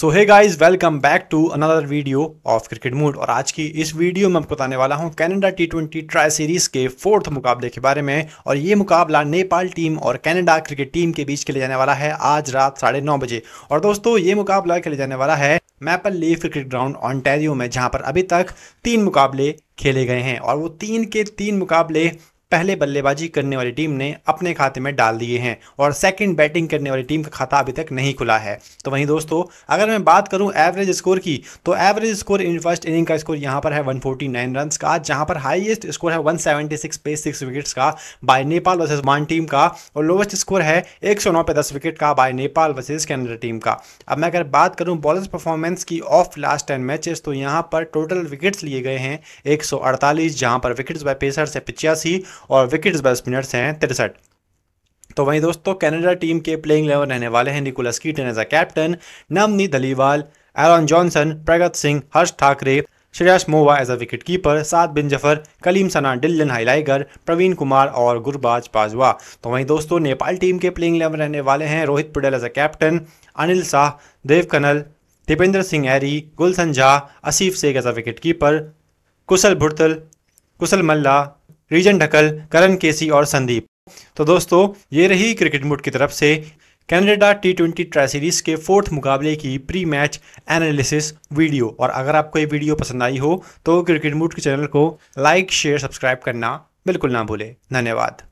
so hey guys welcome back to another video of cricket mood और आज की इस वीडियो में आपको बताने वाला हूँ Canada T twenty tri series के फोर्थ मुकाबले के बारे में और ये मुकाबला नेपाल टीम और कैनेडा क्रिकेट टीम के बीच खेले जाने वाला है आज रात साढ़े नौ बजे और दोस्तों ये मुकाबला खेले जाने वाला है Maple Leaf Cricket Ground Ontario में जहां पर अभी तक तीन मुकाबले खेले गए हैं और वो तीन के तीन मुकाबले पहले बल्लेबाजी करने वाली टीम ने अपने खाते में डाल दिए हैं और सेकंड बैटिंग करने वाली टीम का खाता अभी तक नहीं खुला है तो वहीं दोस्तों अगर मैं बात करूं एवरेज स्कोर की तो average score in first inning का स्कोर यहां पर है 149 रन का जहां पर हाईएस्ट स्कोर है 176 पे सिक्स विकेट्स का by Nepal versus Oman team का और लोवेस्ट स्कोर है एक पे दस विकेट का by Nepal versus Canada team का अब मैं अगर बात करूँ बॉलर्स परफॉर्मेंस की ऑफ लास्ट टेन मैचेस तो यहाँ पर टोटल विकेट्स लिए गए हैं एक सौ पर विकेट्स बाय पेसर से पिचासी और विकेट बाय स्पिनर्स हैं तिरसठ तो वहीं दोस्तों कनाडा टीम के प्लेइंग इलेवन रहने वाले हैं Nicholas Kirton as a captain Navneet Dhaliwal Aaron Johnson Pargat Singh Harsh Thakre Shreyas Movva as a wicket keeper Saad Bin Zafar Kaleem Sana Dillon Heyliger Praveen Kumar और गुरबाज पाजवा तो वहीं दोस्तों नेपाल टीम के प्लेइंग इलेवन रहने वाले हैं Rohit Paudel as a captain Anil Shah Dev Khanal Dipendra Singh Airee Gulsan Jha Aasif Sheikh as a wicket keeper Kushal Bhurtel Kushal Malla Rijan Dhakal Karan केसी और संदीप तो दोस्तों ये रही क्रिकेट मुड की तरफ से Canada T twenty tri series के फोर्थ मुकाबले की प्री मैच एनालिसिस वीडियो और अगर आपको ये वीडियो पसंद आई हो तो क्रिकेट मूड के चैनल को लाइक शेयर सब्सक्राइब करना बिल्कुल ना भूलें धन्यवाद